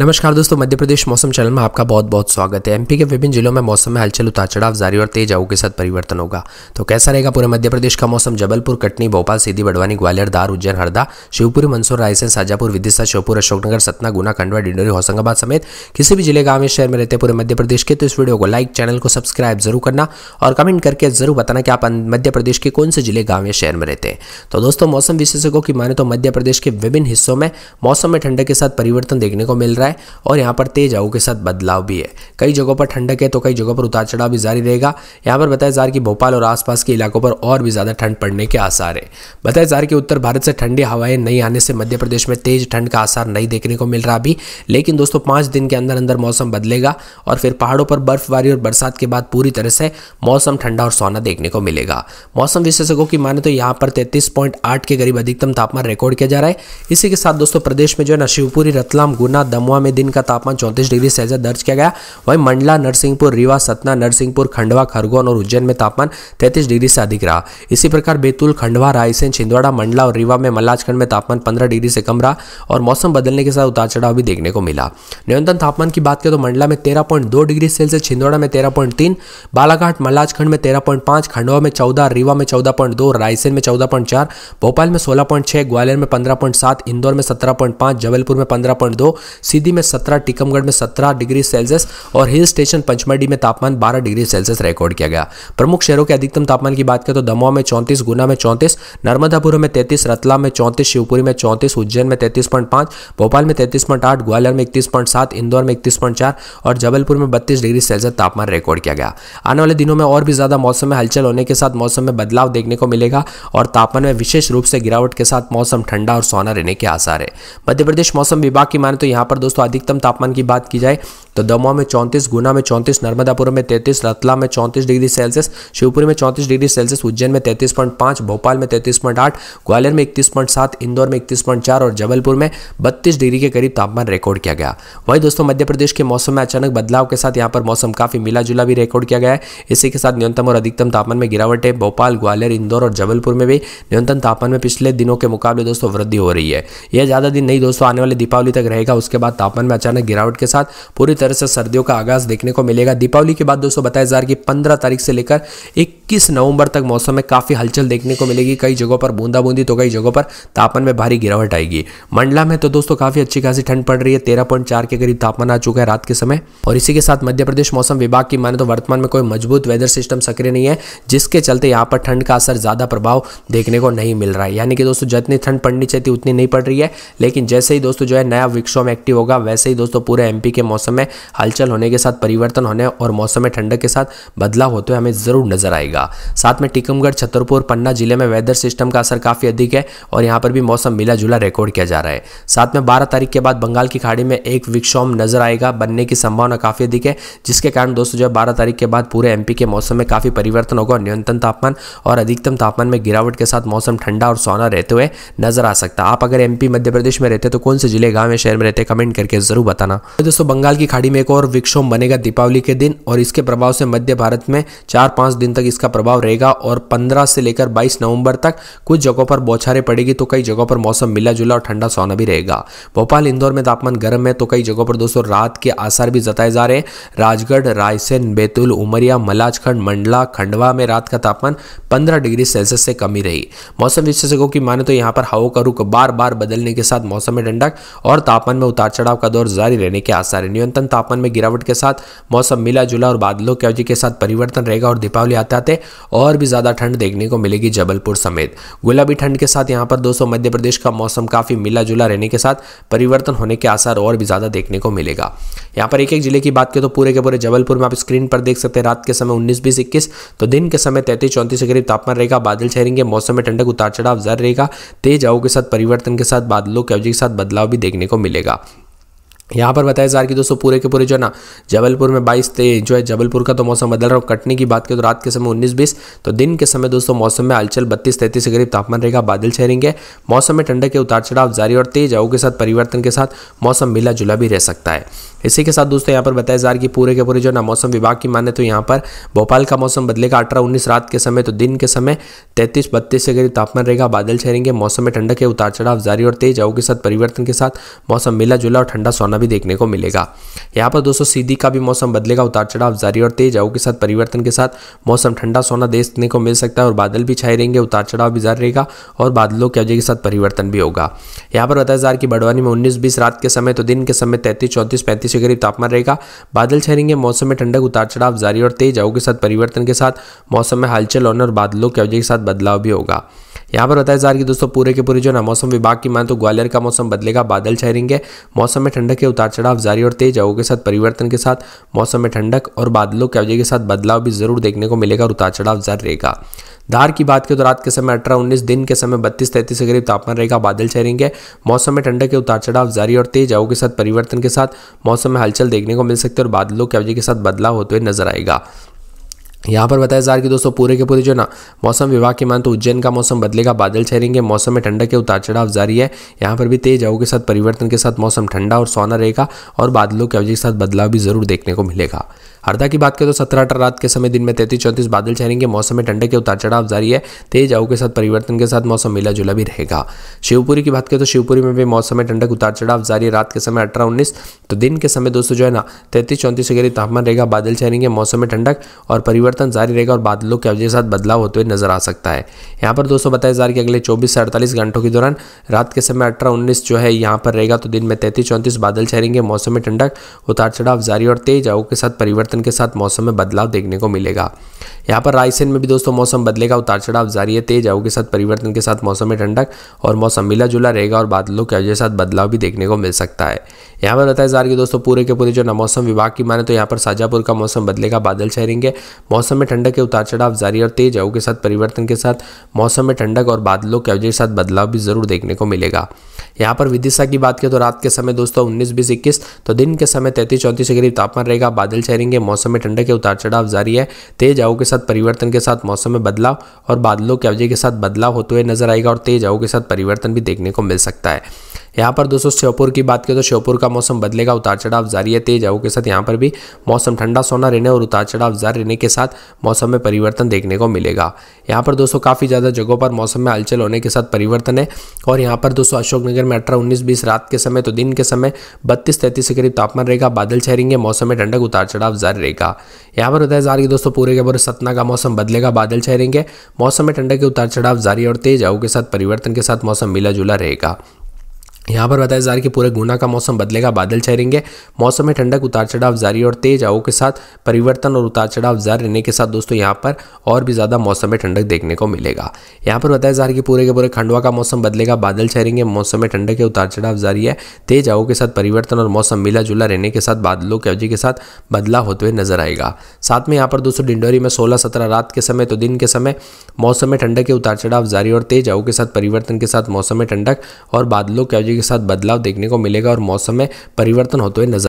नमस्कार दोस्तों मध्य प्रदेश मौसम चैनल में आपका बहुत बहुत स्वागत है एमपी के विभिन्न जिलों में मौसम में हलचल उतार चढ़ाव जारी और तेज आऊ के साथ परिवर्तन होगा तो कैसा रहेगा पूरे मध्य प्रदेश का मौसम जबलपुर कटनी भोपाल सीधी बड़वानी ग्वालियर धार उज्जैन हरदा शिवपुरी मंदसौर रायसेन शाजापुर विदिशा श्योपुर अशोकनगर सतना गुना खंडवा डिंडोरी होशंगाबाद समेत किसी भी जिले गांव में शहर में रहते पूरे मध्य प्रदेश के तो इस वीडियो को लाइक चैनल को सब्सक्राइब जरूर करना और कमेंट करके जरूर बताना कि आप मध्य प्रदेश के कौन से जिले गांव या शहर में रहते हैं तो दोस्तों मौसम विशेषज्ञों की माने तो मध्य प्रदेश के विभिन्न हिस्सों में मौसम में ठंडे के साथ परिवर्तन देखने को मिल रहा है रहा है और यहाँ पर तेज हवा के साथ बदलाव भी है कई जगहों पर ठंडक है तो कई जगहों पर उतार चढ़ाव भी जारी रहेगा यहाँ पर बताया जा रहा है कि भोपाल और आसपास के इलाकों पर और भी ज़्यादा ठंड पड़ने के आसार है बताया जा रहा है कि उत्तर भारत से ठंडी हवाएं नहीं आने से मध्य प्रदेश में तेज ठंड का आसार नहीं देखने को मिल रहा अभी लेकिन दोस्तों पाँच दिन के अंदर अंदर मौसम बदलेगा और फिर पहाड़ों पर बर्फबारी और बरसात के बाद पूरी तरह से मौसम ठंडा और सोना देखने को मिलेगा मौसम विशेषज्ञों की माने तो यहाँ पर तैतीस के करीब अधिकतम तापमान रिकॉर्ड किया जा रहा है इसी के साथ दोस्तों प्रदेश में जो है ना शिवपुरी रतलाम गुना दमोह खंडवा में दिन का तापमान चौंतीस डिग्री सेल्सियस दर्ज किया गया वहीं मंडला नरसिंहपुर रीवा सतना नरसिंहपुर खंडवा खरगोन और उज्जैन में तापमान तैंतीस डिग्री से अधिक रहा इसी प्रकार बेतुल खंडवा रायसेन छिंदवाड़ा मंडला और रीवा में मल्लाजखंड में तापमान पंद्रह डिग्री से कम रहा और मौसम बदलने के साथ उतार चढ़ाव भी देखने को मिला न्यूनतम तापमान की बात करें तो मंडला में तेरह डिग्री सेल्सियस छिंदवाड़ा में तेरह बालाघाट मल्लाजखंड में तेरह खंडवा में चौदह रीवा में चौदह रायसेन में चौदह भोपाल में सोलह ग्वालियर में पंद्रह इंदौर में सत्रह पॉइंट पाँच जबलपुर में पंद्रह पॉइंट दो सीधी सीधी में सत्रह टीकमगढ़ में सत्रह डिग्री सेल्सियस और हिल स्टेशन पंचमढ़ी में तापमान बारह डिग्री सेल्सियस रिकॉर्ड किया गया प्रमुख शहरों के अधिकतम तापमान की बात करें तो दमोह में चौंतीस गुना में चौंतीस नर्मदापुर में तैतीस रतलाम में चौंतीस शिवपुरी में चौंतीस उज्जैन में तैतीस भोपाल में तैतीस ग्वालियर में इकतीस इंदौर में इकतीस और जबलपुर में बत्तीस डिग्री सेल्सियस तापमान रिकॉर्ड किया गया आने वाले दिनों में और भी ज़्यादा मौसम में हलचल होने के साथ मौसम में बदलाव देखने को मिलेगा और तापमान में विशेष रूप से गिरावट के साथ मौसम ठंडा और सोना रहने के आसार है मध्य प्रदेश मौसम विभाग की माने तो यहाँ पर दोस्तों दोस्तों अधिकतम तापमान की बात की जाए तो दमोह में चौंतीस गुना में चौंतीस नर्मदापुर में तैंतीस रतलाम में चौंतीस डिग्री सेल्सियस शिवपुरी में चौंतीस डिग्री सेल्सियस उज्जैन में तैंतीस पॉइंट भोपाल में तैंतीस पॉइंट आठ ग्वालियर में इकतीस इंदौर में इकतीस चार और जबलपुर में बत्तीस डिग्री के करीब तापमान रिकॉर्ड किया गया वही दोस्तों मध्य प्रदेश के मौसम में अचानक बदलाव के साथ यहाँ पर मौसम काफ़ी मिला जुला भी रिकॉर्ड किया गया है इसी के साथ न्यूनतम और अधिकतम तापमान में गिरावट है भोपाल ग्वालियर इंदौर और जबलपुर में भी न्यूनतम तापमान में पिछले दिनों के मुकाबले दोस्तों वृद्धि हो रही है यह ज़्यादा दिन नहीं दोस्तों आने वाले दीपावली तक रहेगा उसके बाद तापमान में अचानक गिरावट के साथ पूरी तरह से सर्दियों का आगाज देखने को मिलेगा दीपावली के बाद दोस्तों बताया जा रहा है कि पंद्रह तारीख से लेकर इक्कीस नवंबर तक मौसम में काफ़ी हलचल देखने को मिलेगी कई जगहों पर बूंदाबूंदी तो कई जगहों पर तापमान में भारी गिरावट आएगी मंडला में तो दोस्तों काफ़ी अच्छी खासी ठंड पड़ रही है तेरह के करीब तापमान आ चुका है रात के समय और इसी के साथ मध्य प्रदेश मौसम विभाग की माने तो वर्तमान में कोई मजबूत वेदर सिस्टम सक्रिय नहीं है जिसके चलते यहाँ पर ठंड का असर ज़्यादा प्रभाव देखने को नहीं मिल रहा है यानी कि दोस्तों जितनी ठंड पड़नी चाहिए उतनी नहीं पड़ रही है लेकिन जैसे ही दोस्तों जो है नया विक्षोम एक्टिव होगा होगा वैसे ही दोस्तों पूरे एमपी के मौसम में हलचल होने के साथ परिवर्तन होने और मौसम में ठंडक के साथ बदलाव होते हुए हमें ज़रूर नजर आएगा साथ में टीकमगढ़ छतरपुर पन्ना जिले में वेदर सिस्टम का असर काफ़ी अधिक है और यहाँ पर भी मौसम मिला जुला रिकॉर्ड किया जा रहा है साथ में बारह तारीख के बाद बंगाल की खाड़ी में एक विक्षोम नजर आएगा बनने की संभावना काफ़ी अधिक है जिसके कारण दोस्तों जो बारह तारीख के बाद पूरे एमपी के मौसम में काफ़ी परिवर्तन होगा न्यूनतम तापमान और अधिकतम तापमान में गिरावट के साथ मौसम ठंडा और सोना रहते हुए नजर आ सकता है आप अगर एमपी मध्य प्रदेश में रहते तो कौन से जिले गांव या शहर में रहते कमेंट करके जरूर बताना तो दोस्तों बंगाल की खाड़ी में एक और विक्षोम बनेगा दीपावली के दिन और इसके प्रभाव से मध्य भारत में चार पांच दिन तक इसका प्रभाव रहेगा और पंद्रह से लेकर बाईस नवंबर तक कुछ जगहों पर बौछारे पड़ेगी तो कई जगहों पर मौसम मिला जुला और ठंडा सोना भी रहेगा भोपाल इंदौर में तापमान गर्म है तो कई जगहों पर दोस्तों रात के आसार भी जताए जा रहे हैं राजगढ़ रायसेन बैतूल उमरिया मलाजखंड मंडला खंडवा में रात का तापमान पंद्रह डिग्री सेल्सियस से कमी रही मौसम विशेषज्ञों की माने तो यहाँ पर हवा का रुख बार बार बदलने के साथ मौसम में ठंडक और तापमान में उतार चढ़ा चढ़ाव का दौर जारी रहने के आसार है न्यूनतम तापमान में गिरावट के साथ मौसम मिला जुला और बादलों की अवधि के साथ परिवर्तन रहेगा और दीपावली आते आते और भी ज़्यादा ठंड देखने को मिलेगी जबलपुर समेत गुलाबी ठंड के साथ यहाँ पर दोस्तों मध्य प्रदेश का मौसम काफ़ी मिला जुला रहने के साथ परिवर्तन होने के आसार और भी ज़्यादा देखने को मिलेगा यहाँ पर एक एक जिले की बात करें तो पूरे के पूरे जबलपुर में आप स्क्रीन पर देख सकते हैं रात के समय उन्नीस बीस इक्कीस तो दिन के समय तैतीस चौंतीस के करीब तापमान रहेगा बादल छहरेंगे मौसम में ठंडक उतार चढ़ाव जर रहेगा तेज हवा के साथ परिवर्तन के साथ बादलों के अवजी के साथ बदलाव भी देखने को मिलेगा यहाँ पर बताया जा रहा कि दोस्तों पूरे के पूरे जो है ना जबलपुर में बाईस तेईस जो है जबलपुर का तो मौसम बदल रहा हूँ कटनी की बात करें तो रात के समय उन्नीस बीस तो दिन के समय दोस्तों मौसम में हलचल बत्तीस तैतीस के करीब तापमान रहेगा बादल छहरेंगे मौसम में ठंडक के उतार चढ़ाव जारी और तेज आऊ के साथ परिवर्तन के साथ मौसम मिला जुला भी रह सकता है इसी के साथ दोस्तों यहाँ पर बताया जा रहा कि पूरे के पूरे जो ना मौसम विभाग की माने तो यहाँ पर भोपाल का मौसम बदलेगा अठारह उन्नीस रात के समय तो दिन के समय तैतीस बत्तीस के करीब तापमान रहेगा बादल छहरेंगे मौसम में ठंडक के उतार चढ़ाव जारी और तेज आऊ के साथ परिवर्तन के साथ मौसम मिला जुला और ठंडा सोना बदलना भी देखने को मिलेगा यहाँ पर दोस्तों सीधी का भी मौसम बदलेगा उतार चढ़ाव जारी और तेज आओ के साथ परिवर्तन के साथ मौसम ठंडा सोना देखने को मिल सकता है और बादल भी छाए रहेंगे उतार चढ़ाव भी जारी रहेगा और बादलों की अवजय के साथ परिवर्तन भी होगा यहाँ पर बताया जा रहा कि बड़वानी में उन्नीस बीस रात के समय तो दिन के समय तैतीस चौंतीस पैंतीस के करीब तापमान रहेगा बादल छह रहेंगे मौसम में ठंडक उतार चढ़ाव जारी और तेज आओ के साथ परिवर्तन के साथ मौसम में हलचल होने और बादलों की अवजय के साथ बदलाव भी होगा यहाँ पर बताया जा रहा है कि दोस्तों पूरे के पूरे जो ना मौसम विभाग की मान तो ग्वालियर का मौसम बदलेगा बादल छहरेंगे मौसम में ठंडक के उतार चढ़ाव जारी और तेज हवाओं के साथ परिवर्तन के साथ मौसम में ठंडक और बादलों के अवजय के साथ बदलाव भी जरूर देखने को मिलेगा और उतार चढ़ाव जारी रहेगा धार की बात करें तो रात के समय अठारह उन्नीस दिन के समय बत्तीस तैंतीस के करीब तापमान रहेगा बादल छहरेंगे मौसम में ठंडक के उतार चढ़ाव जारी और तेज हवाओं के साथ परिवर्तन के साथ मौसम में हलचल देखने को मिल सकती है और बादलों के अवजय के साथ बदलाव होते हुए नजर आएगा यहाँ पर बताया जा रहा है कि दोस्तों पूरे के पूरे जो ना मौसम विभाग के मान तो उज्जैन का मौसम बदलेगा बादल छहरेंगे मौसम में ठंडक के उतार चढ़ाव जारी है यहाँ पर भी तेज हवा के साथ परिवर्तन के साथ मौसम ठंडा और सोना रहेगा और बादलों की वजह के साथ बदलाव भी जरूर देखने को मिलेगा हरदा की बात करें तो सत्रह अठारह रात के समय दिन में तैतीस चौंतीस बादल छाएंगे मौसम में ठंडे के उतार चढ़ाव जारी है तेज आऊ के साथ परिवर्तन के साथ मौसम मिला जुला भी रहेगा शिवपुरी की बात करें तो शिवपुरी में भी मौसम में ठंडक उतार चढ़ाव जारी है रात के समय अठारह उन्नीस तो दिन के समय दोस्तों जो है ना तैतीस चौंतीस डिग्री तापमान रहेगा बादल छाएंगे मौसम में ठंडक और परिवर्तन जारी रहेगा और बादलों के वजह साथ बदलाव होते हुए नजर आ सकता है यहाँ पर दोस्तों बताया जा रहा कि अगले चौबीस से अड़तालीस घंटों के दौरान रात के समय अठारह उन्नीस जो है यहाँ पर रहेगा तो दिन में तैतीस चौंतीस बादल छाएंगे मौसम में ठंडक उतार चढ़ाव जारी और तेज आऊ के साथ परिवर्तन परिवर्तन के साथ मौसम में बदलाव देखने को मिलेगा यहाँ पर रायसेन में भी दोस्तों मौसम बदलेगा उतार चढ़ाव जारी है तेज आओ के साथ परिवर्तन के साथ मौसम में ठंडक और मौसम मिला जुला रहेगा और बादलों के वजह साथ बदलाव भी देखने को मिल सकता है यहाँ पर बताया जा रहा है दोस्तों पूरे के पूरे जो मौसम विभाग की माने तो यहाँ पर साजापुर का मौसम बदलेगा बादल छहरेंगे मौसम में ठंडक के उतार चढ़ाव जारी और तेज आओ के साथ परिवर्तन के साथ मौसम में ठंडक और बादलों के वजह साथ बदलाव भी जरूर देखने को मिलेगा यहाँ पर विदिशा की बात करें तो रात के समय दोस्तों उन्नीस बीस इक्कीस तो दिन के समय तैतीस चौंतीस के करीब तापमान रहेगा बादल छहरेंगे के मौसम में ठंडक के उतार चढ़ाव जारी है तेज हवा के साथ परिवर्तन के साथ मौसम में बदलाव और बादलों के अवजय के साथ बदलाव होते हुए नजर आएगा और तेज हवा के साथ परिवर्तन भी देखने को मिल सकता है यहाँ पर दोस्तों श्योपुर की बात करें तो श्योपुर का मौसम बदलेगा उतार चढ़ाव जारी है तेज हवा के साथ यहाँ पर भी मौसम ठंडा सोना रहने और उतार चढ़ाव जारी रहने के साथ मौसम में परिवर्तन देखने को मिलेगा यहाँ पर दोस्तों काफ़ी ज़्यादा जगहों पर मौसम में हलचल होने के साथ परिवर्तन है और यहाँ पर दोस्तों अशोकनगर में अठारह उन्नीस बीस रात के समय तो दिन के समय बत्तीस तैंतीस के करीब तापमान रहेगा बादल छहरेंगे मौसम में ठंडक उतार चढ़ाव हज़ार रहेगा यहाँ पर होता है जार दोस्तों पूरे के पूरे सतना का मौसम बदलेगा बादल छह रहेंगे मौसम में ठंडक के उतार चढ़ाव जारी और तेज आऊ के साथ परिवर्तन के साथ मौसम मिला जुला रहेगा यहाँ पर बताया जा रहा है कि पूरे गुना का मौसम बदलेगा बादल रहेंगे मौसम में ठंडक उतार चढ़ाव जारी और तेज आओ के साथ परिवर्तन और उतार चढ़ाव जारी रहने के साथ दोस्तों यहाँ पर और भी ज़्यादा मौसम में ठंडक देखने को मिलेगा यहाँ पर बताया जा रहा है कि पूरे के पूरे खंडवा का मौसम बदलेगा बादल रहेंगे मौसम में ठंडक के उतार चढ़ाव जारी है तेज आओ के साथ परिवर्तन और मौसम मिला जुला रहने के साथ बादलों के अवजी के साथ बदलाव होते हुए नजर आएगा साथ में यहाँ पर दोस्तों डिंडोरी में सोलह सत्रह रात के समय तो दिन के समय मौसम में ठंडक के उतार चढ़ाव जारी और तेज आओ के साथ परिवर्तन के साथ मौसम में ठंडक और बादलों के अवधि के साथ बदलाव देखने को मिलेगा और मौसम में परिवर्तन होते हुए नजर